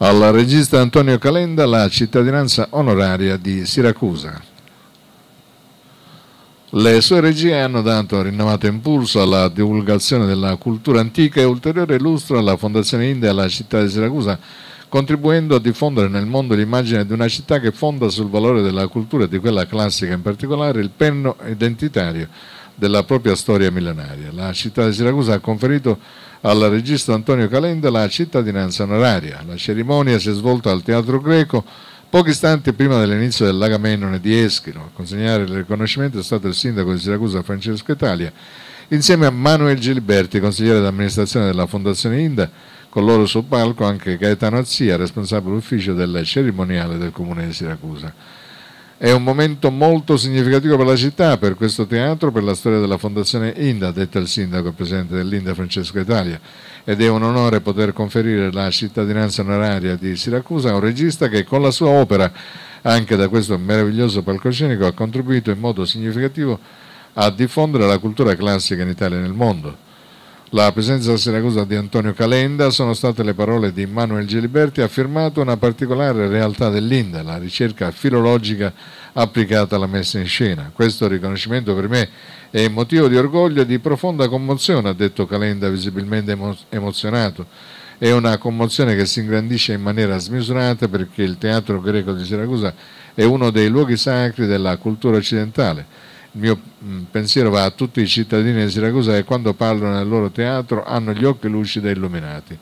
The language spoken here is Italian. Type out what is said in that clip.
Al regista Antonio Calenda la cittadinanza onoraria di Siracusa. Le sue regie hanno dato rinnovato impulso alla divulgazione della cultura antica e ulteriore lustro alla Fondazione India alla città di Siracusa contribuendo a diffondere nel mondo l'immagine di una città che fonda sul valore della cultura e di quella classica in particolare il penno identitario della propria storia millenaria. La città di Siracusa ha conferito al regista Antonio Calenda la cittadinanza onoraria. La cerimonia si è svolta al Teatro Greco pochi istanti prima dell'inizio dell'Agamennone di Eschino. A consegnare il riconoscimento è stato il sindaco di Siracusa Francesco Italia, insieme a Manuel Giliberti, consigliere d'amministrazione della Fondazione Inda, con loro sul palco anche Gaetano Azia, responsabile ufficio del cerimoniale del comune di Siracusa. È un momento molto significativo per la città, per questo teatro, per la storia della Fondazione Inda, detta il sindaco e presidente dell'Inda Francesco Italia, ed è un onore poter conferire la cittadinanza onoraria di Siracusa a un regista che con la sua opera, anche da questo meraviglioso palcoscenico, ha contribuito in modo significativo a diffondere la cultura classica in Italia e nel mondo. La presenza a Siracusa di Antonio Calenda sono state le parole di Manuel Giliberti, affermato una particolare realtà dell'Inda, la ricerca filologica applicata alla messa in scena. Questo riconoscimento per me è motivo di orgoglio e di profonda commozione, ha detto Calenda visibilmente emozionato. È una commozione che si ingrandisce in maniera smisurata perché il teatro greco di Siracusa è uno dei luoghi sacri della cultura occidentale il mio mm, pensiero va a tutti i cittadini di Siracusa che quando parlano nel loro teatro hanno gli occhi lucidi e illuminati.